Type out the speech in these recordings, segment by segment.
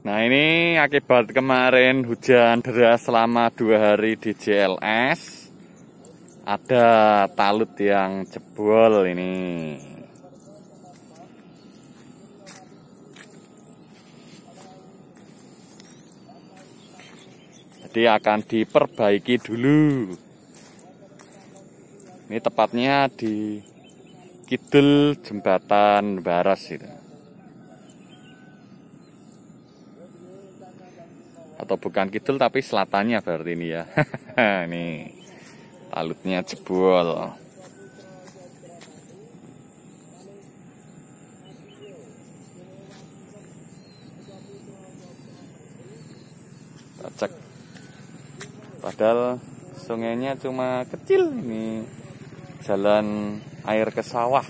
Nah ini akibat kemarin hujan deras selama dua hari di JLS Ada talut yang jebol ini Jadi akan diperbaiki dulu Ini tepatnya di Kidul Jembatan Baras itu atau bukan kidul tapi selatannya berarti ini ya ini talutnya jebol cek padahal sungainya cuma kecil ini jalan air ke sawah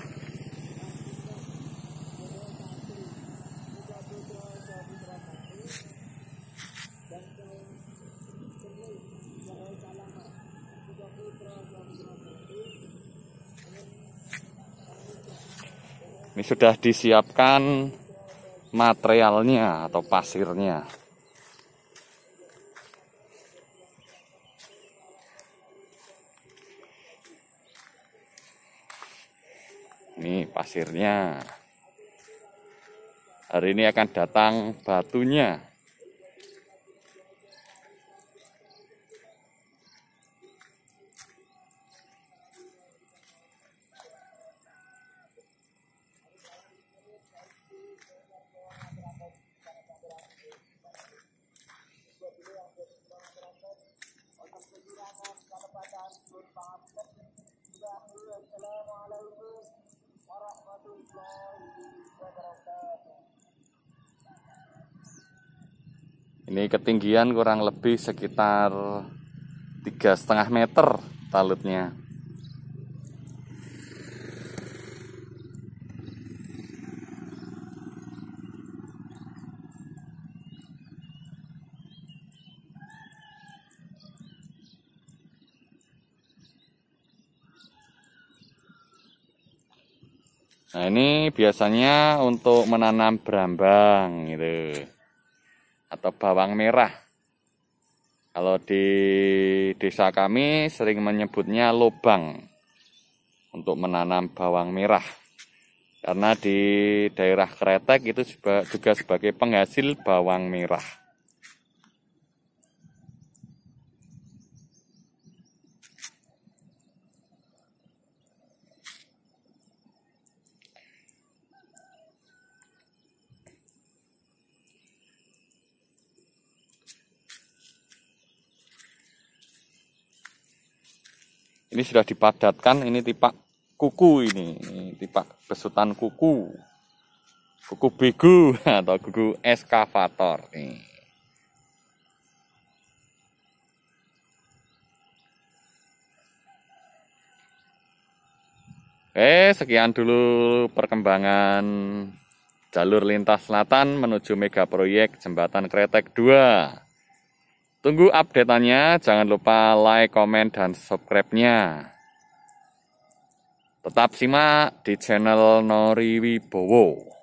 ini sudah disiapkan materialnya atau pasirnya ini pasirnya hari ini akan datang batunya Ini ketinggian kurang lebih sekitar tiga setengah meter talutnya. Nah ini biasanya untuk menanam berambang gitu atau bawang merah. Kalau di desa kami sering menyebutnya lubang untuk menanam bawang merah. Karena di daerah Kretek itu juga sebagai penghasil bawang merah. ini sudah dipadatkan ini tipak kuku ini, ini tipak besutan kuku kuku begu atau kuku eskavator nih Oke, sekian dulu perkembangan jalur lintas selatan menuju megaproyek jembatan Kretek 2. Tunggu update-annya, jangan lupa like, komen, dan subscribe-nya. Tetap simak di channel Nori Wibowo.